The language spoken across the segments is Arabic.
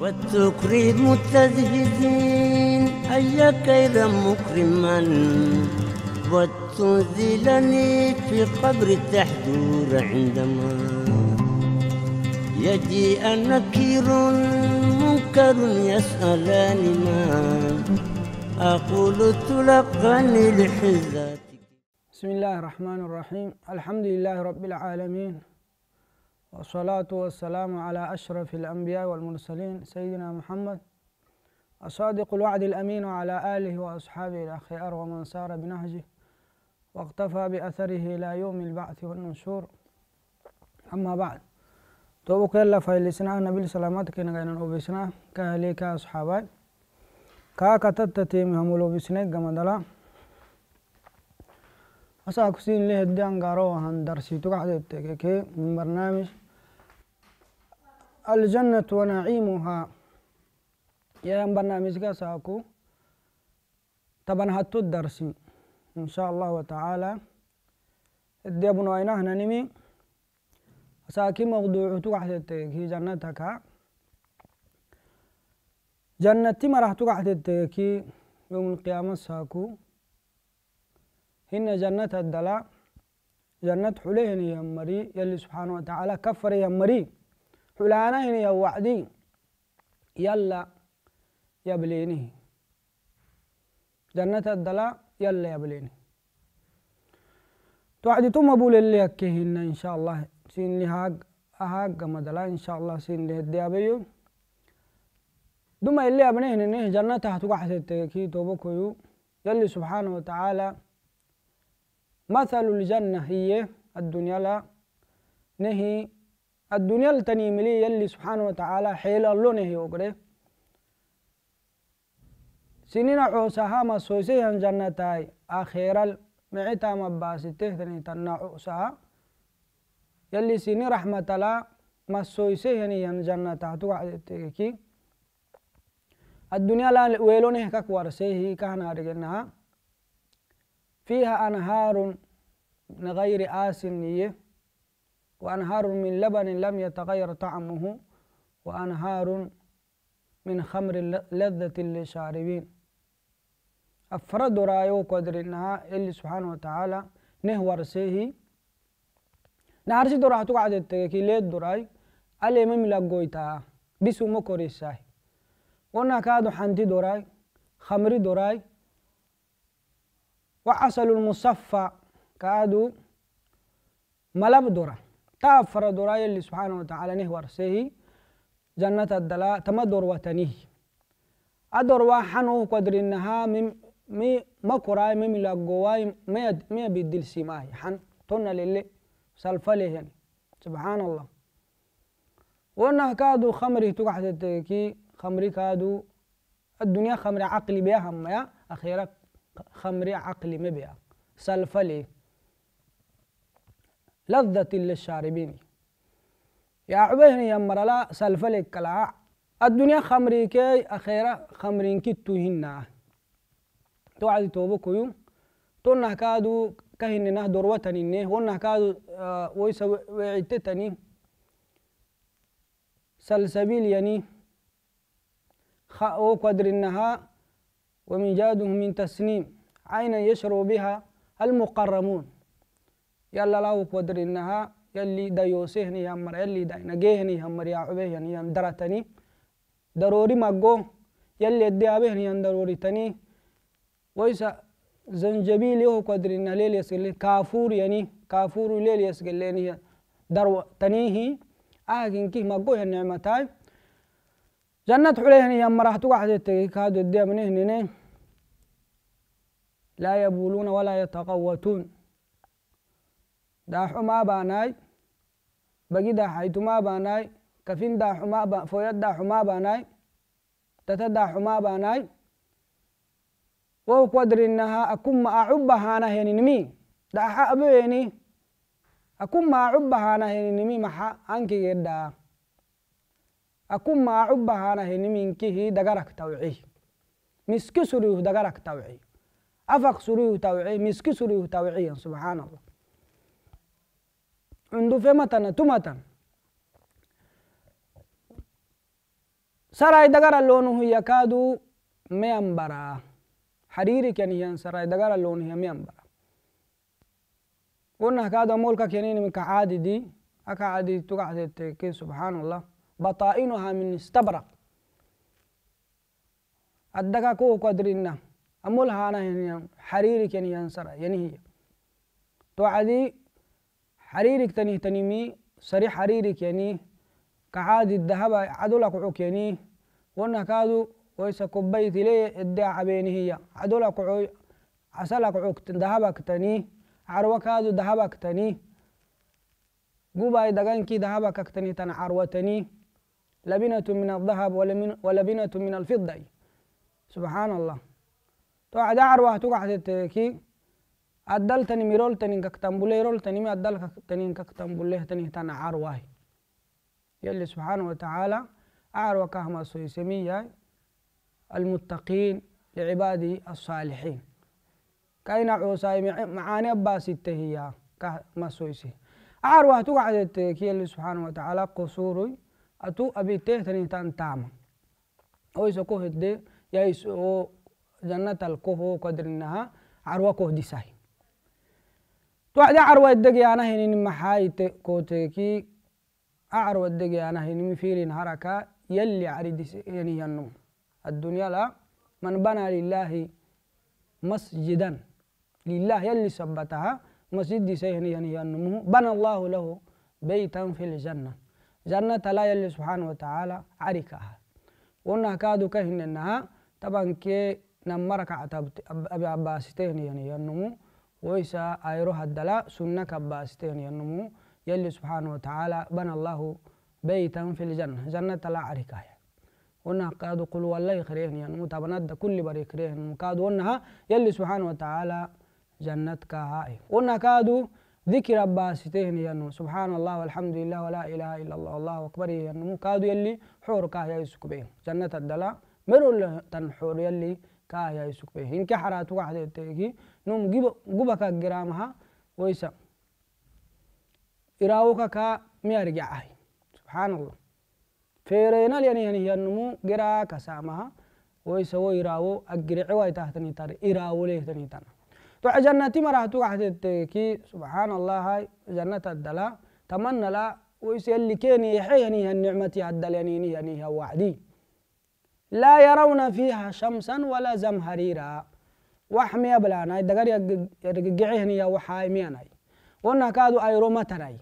والتكريم التزهدين هيا كير مكرما وتنزلني في قبر التحذور عندما يجيء نكير منكر يسألني ما أقول تلقني لحزاتك بسم الله الرحمن الرحيم الحمد لله رب العالمين والصلاة والسلام على أشرف الأنبياء والمرسلين سيدنا محمد الصادق الوعد الأمين على آله وأصحابه الأخيار ومن سار بنهجه واقتفى بأثره إلى يوم البعث والنشور أما بعد توبك يلا فايلسنا نبي سلامتك نغينا نوبسنا أصحابي كأصحابي كاكتتتي مهمولو بسنك قمدلا أساكسين ليه الدين قارو هن تقعد تقعدت من برنامج الجنة ونعيمها يا برنامج ساكو طبعا هاتو الدرسي إن شاء الله تعالى الدبن ابن اينه نمي ساكي موضوع توقع حدتك جنتك جنتي ما راح تقع يوم القيامة ساكو هن جنة الدلا جنة حليه يمري يلي سبحانه وتعالى كفر يمري حلانهن يا وعدي يلا يبلينه جنة الدلاء يلا يبلينه توعدي توم أبو للي هكيهن إن شاء الله سين لي هاق هاق مدلا إن شاء الله سين لي الديابيو دوما اللي أبنيهن إنه جنة هتوقع حسيتكي توبكو يلي سبحانه وتعالى مثل الجنة هي الدنيا لا نهي الدنيا التاني ملي يلي سبحانه وتعالى حيلا لونه يوغري سنين عوسها ما سوسي هن جنتاي آخيرا معتا مباسته تني تنا عوسها يلي سنين رحمة لا ما سوسي هن هن جنتا عدتكي الدنيا لا ويلونه ككورسيه كان أرجنها فيها أنهار غير آسنية وأنهار من لبن لم يتغير طعمه وأنهار من خمر لذة للشاربين أفرد رأيه قدر إنها اللي سبحانه وتعالى نهور سيه نهار دو تقعد قاعدة تكي ليد دراي ألي ممي لقويتا بسو مكوري الساهي ونا كادو حنتي دوراي خمري دوراي وعسل المصفى كادو ملب دوراي تا فرد راي اللي سبحانه وتعالى نه ورسيه جنة الدلاء تم دور وتنه أدور وحنو قدر إنها مم مي ما كراي مي لا جواي ما يد ما بيدل سماي حن تونا للي سلف يعني سبحان الله وأنه كادو خمره تقعد تكي خمري كادو الدنيا خمري عقلي بها هم يا أخيرا خمري عقلي ما بها سلفلي لذة للشاربين يا عبين يا مرلا سلفلك كلا الدنيا خمريكي أخيرا خمرين كتو هنا توعد توبكو يوم تونا كادو كهن نه دروتني نه ونا كادو آه، ويسا وعدتني سلسبيل يعني خاء قدر النها ومجاده من تسنيم عينا يشرب بها المقرمون يلا لاو قدر إنها يلي دا يوسهني يا يعني مر يلي دا نجهني يعني يا مر يا عبيهني يا درتني ضروري مجو يلي ادي أبهني يا ضروري تني ويسا زنجبيل يهو قدر إن ليل يسقل كافور يعني كافور ليل يسقل ليني درو تنيهي آكين كيه مجو النعمة يعني تاي جنة عليهني يا مر هتوقع حديتك هادو ادي منهني لا يبولون ولا يتقوتون daaxumaabaanay bagida haytumaabaanay kafin daaxumaaba foyad daaxumaabaanay tata daaxumaabaanay wow kwadrinaha akuma acubahaanaheninimi daaxa akumma akuma acubahaanaheninimi maxa ankigedhaa akuma acubahaanaheniminkihi dagarak tawci miski suriyuh dagarak tawci afaq suriyuh tawci miski suriyuh tawciyan subxaan allah hunduffematana tumatan sarai dagara lonu hiya kadu meyan bara hariri ken hiyan sarai dagara lonu hiya meyan bara قلنا كادو ملك كنين من كعادي دي أكعادي تقعد كي سبحان الله بطائنها من استبرق الدقا كو قدرنا أمولها أنا هنا حريري كن ينصر يعني هي توعدي حريرك تني تنمي سري حريرك يعني كعاد الذهب عدول قعوك يعني وانا كادو ويسا كبيت لي الداع بيني هي عدول قعو عسل قعوك ذهبك تني عروة كادو ذهبك تني قوباي دغانكي ذهبك تني تن عروة تني لبنة من الذهب ولبنة من الفضة سبحان الله تو عدا عروة تقعد تكي addal تاني mirol tani kaktambule rol tani mi addal tani kaktambule تاني تانا arwai يلي سبحانه وتعالى أعرو كهما سويسمية المتقين لعبادي الصالحين كاين عوساي معاني أباس التهيا كهما سويسي أعرو أتو عدت يلي سبحانه وتعالى قصوري أتو أبي تاني تان تاما ويسا كوهد دي يا جنة الكوه قدرنها إنها عروة كوه ساي توعدي عروة الدقي أنا هني محاي كوتكي عروة الدقي أنا هني فيلين حركة يلي عريد يعني ينو الدنيا لا من بنى لله مسجدا لله يلي سبتها مسجد سيهني يعني ينمو بنى الله له بيتا في الجنة جنة لا يلي سبحانه وتعالى عريكها وانا كادو كهن انها طبعا كي نمرك عتبت ابي عباس تهني يعني ينمو ويسا ايروها الدلاء سنة كباستين ينمو يلي سبحانه وتعالى بنى الله بيتا في الجنة جنة لا عركاية ونها قاد قل والله خرين ينمو تبند كل بري خرين قاد ونها يلي سبحانه وتعالى جنة كهائي ونها كادو ذكر باستين ينمو سبحان الله والحمد لله ولا إله إلا الله الله أكبر ينمو كادو يلي حور كهاي يسكبين جنة الدلا مرو تنحور يلي كايا يسكبه هنك حرات واحدة تيجي نم جيب جبك جرامها ويسا إراوكا كا ميرجع أي سبحان الله فيرينا يعني يعني ينمو جرا كسامها ويسا ويراو أجرع ويتهتني تار إراو ليه تني تنا تو جنة مرات واحد تيجي سبحان الله هاي جنة الدلا تمنى لا ويسا اللي كان يحيي يعني النعمة يعدل يعني يعني هوعدي لا يرون فيها شمسا ولا زمهريرا وحمي بلاناي دغري يرقعهني يا وحاي مياناي ونا كادو ايرو متناي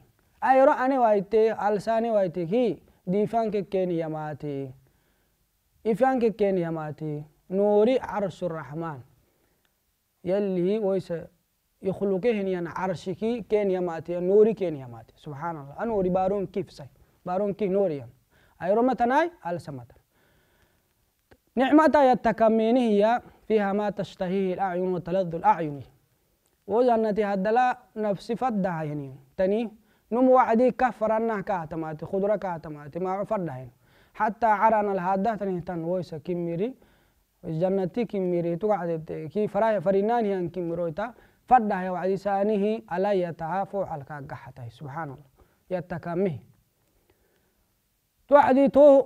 ايرو اني وايتي السان وايتي كي ديفان كيني يماتي إفان كيني يماتي نوري عرش الرحمن يلي ويس يخلقهن ين عرشك كين يماتي نوري كين يماتي سبحان الله أنوري بارون كيف ساي بارون كيف نوري أيرو متناي السمتن نعمة يتكمين هي فيها ما تشتهيه الأعين وتلذ الأعين وجنة هدلا نفسي فدها يعني تني نم وعدي كفرنا كاتمات خضرة كاتمات ما فدها حتى عرنا الهادة تني تن ويسا كميري الجنة كميري تقعد كي فراي فرنان هي كميرويتا فدها وعدي سانه على يتعافو على كجحته سبحان الله يتكمه توعدي تو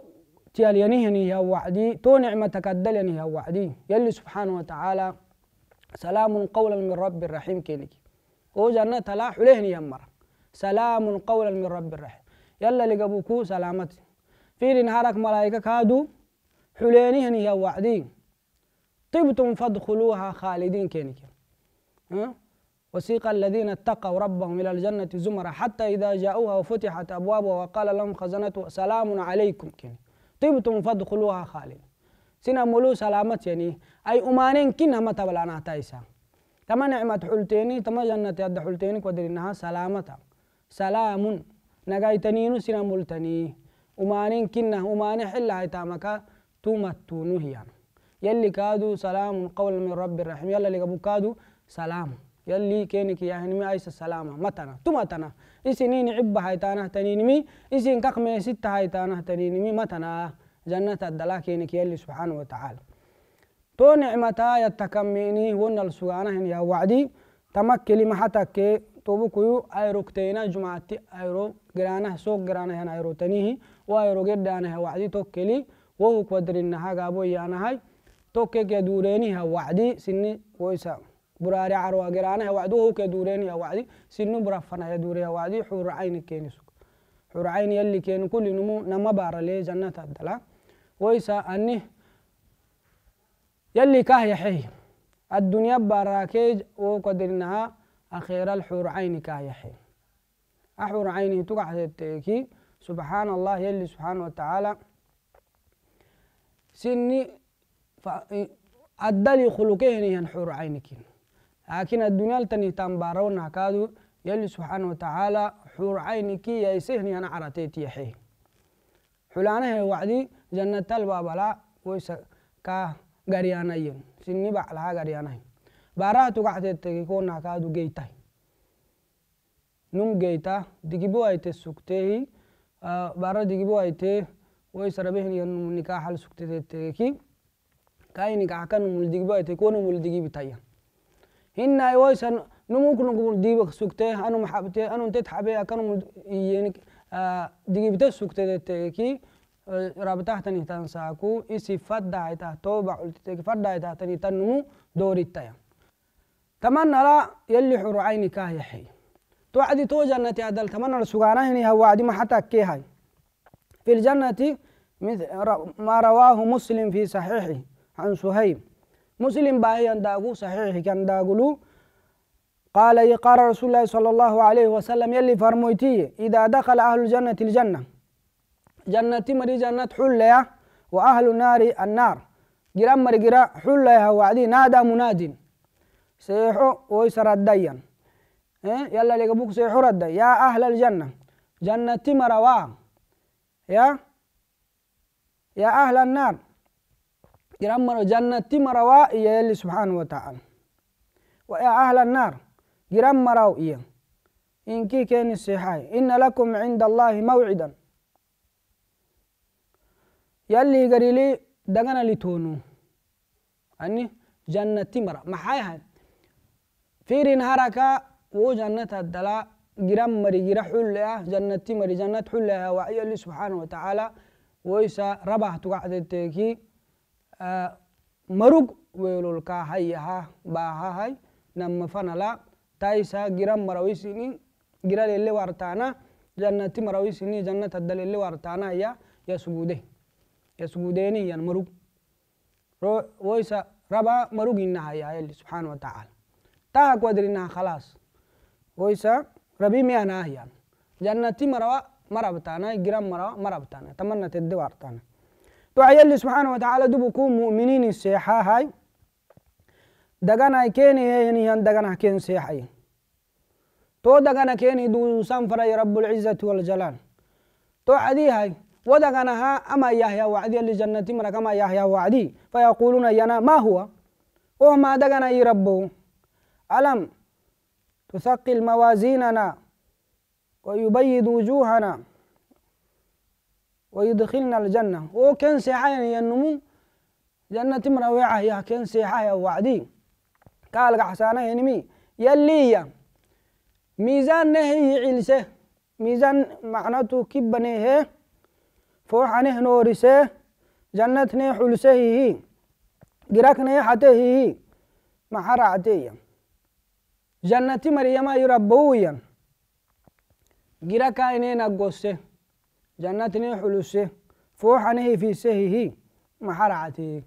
تيال يني يا وعدي تو نعمتك تكدل يا وعدي يلي سبحانه وتعالى سلام قولا من رب الرحيم كينك او جنة تلاح ليه يا مرة سلام قولا من رب الرحيم يلا لقبوكو سلامتي في نهارك ملائكة كادو حليني يا وعدي طبتم فادخلوها خالدين كينك ها وسيق الذين اتقوا ربهم إلى الجنة زمرا حتى إذا جاءوها وفتحت أبوابها وقال لهم خزنته سلام عليكم كينك طيب طيبتم فادخلوها خالد سنا مولو سلامت يعني أي أمانين كن هم تبلانا تايسا تما نعمة حلتيني تما جنة يد حلتيني قدر إنها سلامتا سلام نغايتنين سنا مولتني أمانين كن أمان حل هاي تامكا تومتونو هيان يلي كادو سلام قول من رب الرحيم يلا اللي كادو سلام يلي كينك يا يعني هنمي أيس السلامة متنا تمتنا إسنين عبة هايتانا تنينمي إسن كقمي ستة هايتانا تنينمي متنا جنة الدلا كينك يلي سبحانه وتعالى تو نعمتا يتكميني ون السوانا يا وعدي تمكلي محتك توبكو ايروكتينا جمعتي ايرو جرانا سوق جرانا هنا ايرو تنيه وايرو جدانا وعدي توكلي وهو قدر النهاج قابو يانا هاي توكي دوريني وعدي سني ويسام براري عروا قرانا وعدوه كدورين يا وعدي سنو برفنا يا دور يا وعدي حور عيني كينسك حور عيني اللي كين كل نمو نما بار لي جنة الدلا ويسا أني يلي كاه يحي الدنيا براكيج وقدرناها أخير الحور عيني كاه يحي أحور عيني تقع تيكي سبحان الله يلي سبحانه وتعالى سني فأدلي خلقين ينحور عينكين لكن الدنيا التي تنبارونا كادو يلي سبحانه وتعالى حور عينك يا يسهني أنا عرتيت يحيي حلانة وعدي جنة الباب لا ويس كا غريانا ين سنني بعلا غريانا باراتو قعدت تكون كادو جيتا نم جيتا دقيبو أيت سكته آه، بارا دقيبو أيت ويس ربيه ين نكاح السكته تكي كاي نكاح كان مولدقيبو أيت كون مولدقيبو تايان هنا يويسن نموك نقول ديبك سكتي أنا محبتي أنا أنت تحبيه كانوا يعني آه، تس سكتي تكي آه، رابطه تاني تنساكو إيش فد دعيته توبة قلت تك فد دعيته تاني تنمو دوري تايا تمنى لا يلي حر عينك يحي توعدي تو جنة أدل تمنى لسقانا هني هو عدي ما حتى كي هاي في الجنة مثل ما رواه مسلم في صحيحه عن سهيب مسلم باهي داغو صحيح كان داغلو قال إيه، قال رسول الله صلى الله عليه وسلم يلي فرمويتي إذا دخل أهل الجنة الجنة جنة مري جنة حليا وأهل النار النار جرام مري جرا حليا وعدي نادى مناد سيحو ويسر الدين إيه يلا لقبوك سيحو رد يا أهل الجنة جنة مروا يا يا أهل النار جرامر جنة تمروا إيا يلي سبحانه وتعالى ويا أهل النار جرام مروا إن كي كان السحاي إن لكم عند الله موعدا يلي قري لي دقنا لتونو أني جنة ما تمرة في رين هركا وو جنة الدلاء جرام مري جرا حلها جنة تمري جنة حلها وعيا اللي سبحانه وتعالى ويسا ربح تقعد التيكي marug welolkahayaha bahahay nama fanala taisa gira marawisini gira lele wartana jannati marawisini jannat adda lele wartana ya yasugude yasugudeni yan marug woisa raba marug inahaya yali subhanahu wa ta'ala taha kwadrina khalas woisa rabi mianah yan jannati marawa marabtana gira marawa marabtana tamanna tedde wartana دعي الله سبحانه وتعالى دبكم مؤمنين سيحا هاي دغنا كيني هي ني هان دغنا كين سيحاي تو دغنا كيني دو سان فراي رب العزه والجلال تو عدي هاي ها اما يحيى وعدي الجنه مر كما يحيى وعدي فيقولون ينا ما هو وما دغنا اي ربو الم تثقل موازيننا ويبيض وجوهنا ويدخلنا الجنة أو كان سيحايا ينمو جنة مرة ويعه كان سيحايا وعدي قال حسانا ينمي يلي ميزان نهي علسه ميزان معناته كبنيه فوحنه نورسه جنة نحلسه هي جراك نحته هي محر عتيا جنة مريم يربويا جراك عينينا قصه جناتني حلوسه فوح عنه في سهيه ما حرعته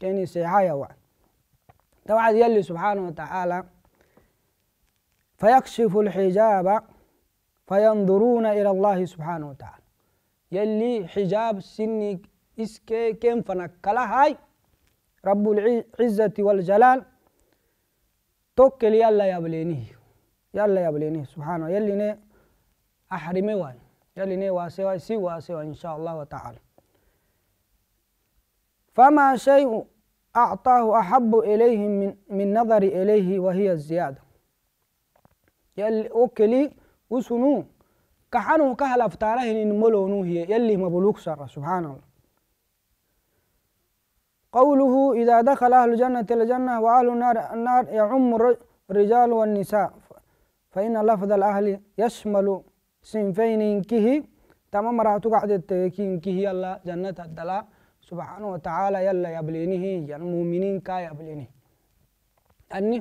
كني سيحايا وعن توعد يلي سبحانه وتعالى فيكشف الحجاب فينظرون إلى الله سبحانه وتعالى يلي حجاب سنك إسكي كم فنكلا هاي رب العزة والجلال توكل يلا يبليني يلا يبليني سبحانه يلي ني أحرمي وعن يعني واسوا سي واسوا إن شاء الله تعالى فما شيء أعطاه أحب إليه من, من نظر إليه وهي الزيادة يلي أوكلي وسنو كحنو كهل أفتاره إن ملونو هي يلي مبلوك سر سبحان الله قوله إذا دخل أهل الجنة الجنة وأهل النار النار يعم الرجال والنساء فإن لفظ الأهل يشمل sinfaininkih tama marahatugaxdetekinkihi yalla jannata dala subحaanه wataعala yalla yablenihi yan mumininka yableni ani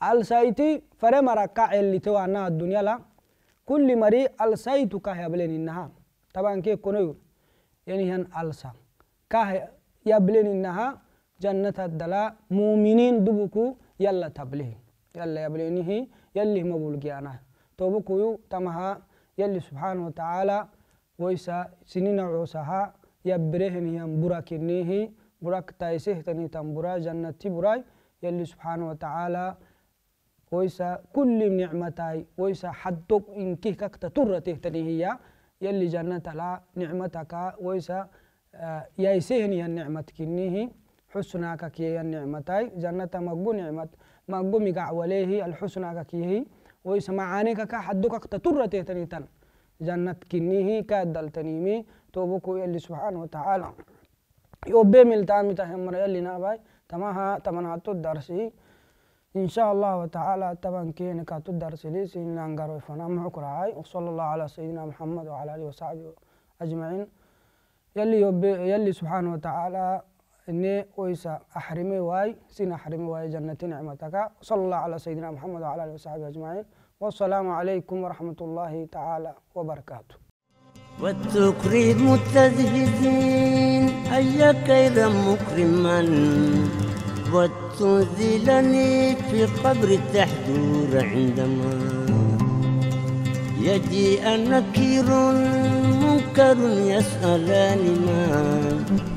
alsaiti fare maraka celite wana addunyala kulli mari alsaitu kah yableninaha tabanke konoyu yanihan alsa kah yableninaha jannata dala muminin dubuku yalla tablihi yalla yablenihi yallihma bulgiyanah tobukuyu tamaha يلي سبحانه وتعالى ويسا سنين عوسها يبرهن ينبركنيه برك تايسه تني تنبرا جنة براي يلي سبحانه وتعالى ويسا كل نعمتاي ويسا حدوك إنك كك ترته تني هي يلي جنة لا نعمتك ويسا آه، يايسهن ينعمتكنيه حسناك كي ينعمتاي جنة مقو نعمت مقو مقع وليه الحسناك كيه ويسمعاني كا حدوك تطر تيتني جنة كنيه كادلتنيمي توبكو يلي سبحانه وتعالى يوبي ملتان تهمر يلي ناباي تماها تمنها تدرسي إن شاء الله تعالى تبان كين كاتو درس لي سين لانغارو فنا معكراي وصلى الله على سيدنا محمد وعلى آله وصحبه أجمعين يلي يلي سبحانه وتعالى إني ويسا أحرمي واي سين أحرمي واي جنة نعمتك صلى الله على سيدنا محمد وعلى آله وصحبه أجمعين والسلام عليكم ورحمة الله تعالى وبركاته والتكريم متزهدين أي كيد مكرما وتنزلني في قبر تحدور عندما يجيء نكير منكر يسألان ما